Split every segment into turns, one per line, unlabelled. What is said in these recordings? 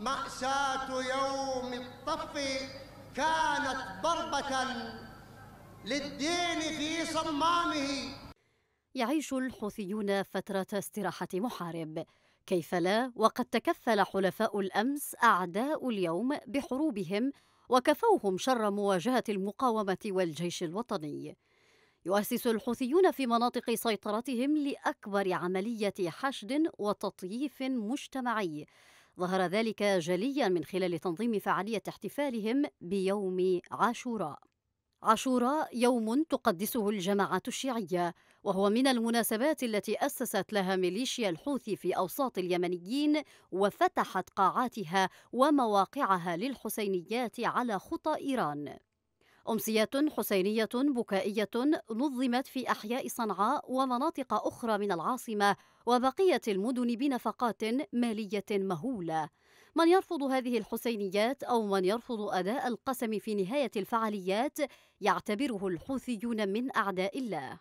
مأساة يوم الطف كانت ضربة للدين في صمامه يعيش الحوثيون فترة استراحة محارب كيف لا وقد تكفل حلفاء الأمس أعداء اليوم بحروبهم وكفوهم شر مواجهة المقاومة والجيش الوطني يؤسس الحوثيون في مناطق سيطرتهم لأكبر عملية حشد وتطييف مجتمعي ظهر ذلك جليا من خلال تنظيم فعالية احتفالهم بيوم عاشوراء عاشوراء يوم تقدسه الجماعات الشيعية وهو من المناسبات التي أسست لها ميليشيا الحوثي في أوساط اليمنيين وفتحت قاعاتها ومواقعها للحسينيات على خطى إيران أمسيات حسينية بكائية نظمت في أحياء صنعاء ومناطق أخرى من العاصمة وبقية المدن بنفقات مالية مهولة من يرفض هذه الحسينيات أو من يرفض أداء القسم في نهاية الفعاليات يعتبره الحوثيون من أعداء الله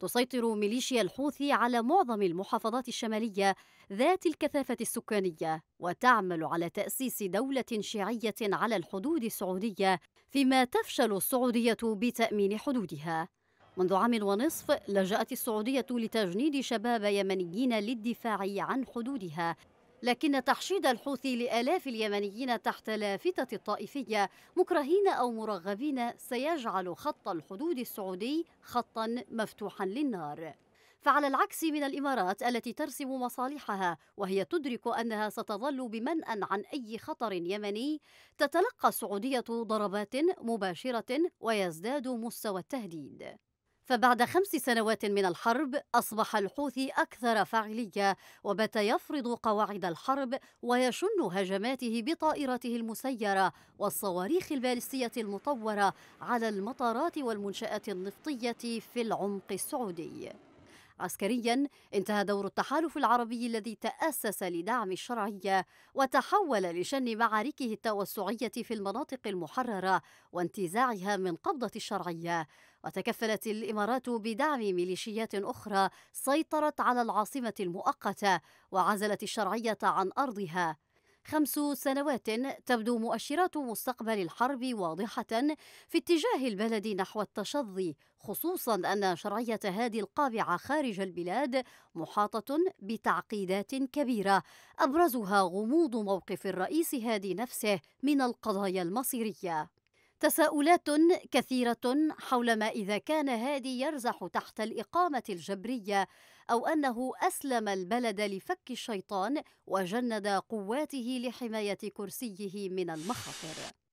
تسيطر ميليشيا الحوثي على معظم المحافظات الشمالية ذات الكثافة السكانية وتعمل على تأسيس دولة شيعية على الحدود السعودية فيما تفشل السعودية بتأمين حدودها منذ عام ونصف لجأت السعودية لتجنيد شباب يمنيين للدفاع عن حدودها لكن تحشيد الحوثي لآلاف اليمنيين تحت لافتة الطائفية مكرهين أو مرغبين سيجعل خط الحدود السعودي خطا مفتوحا للنار فعلى العكس من الامارات التي ترسم مصالحها وهي تدرك انها ستظل بمنأى عن اي خطر يمني تتلقى السعوديه ضربات مباشره ويزداد مستوى التهديد فبعد خمس سنوات من الحرب أصبح الحوثي أكثر فاعلية وبات يفرض قواعد الحرب ويشن هجماته بطائراته المسيرة والصواريخ البالستية المطورة على المطارات والمنشآت النفطية في العمق السعودي عسكريا انتهى دور التحالف العربي الذي تأسس لدعم الشرعية وتحول لشن معاركه التوسعية في المناطق المحررة وانتزاعها من قبضة الشرعية وتكفلت الإمارات بدعم ميليشيات أخرى سيطرت على العاصمة المؤقتة وعزلت الشرعية عن أرضها خمس سنوات تبدو مؤشرات مستقبل الحرب واضحة في اتجاه البلد نحو التشظي خصوصا أن شرعية هذه القابعة خارج البلاد محاطة بتعقيدات كبيرة أبرزها غموض موقف الرئيس هادي نفسه من القضايا المصيرية تساؤلات كثيرة حول ما إذا كان هادي يرزح تحت الإقامة الجبرية أو أنه أسلم البلد لفك الشيطان وجند قواته لحماية كرسيه من المخاطر.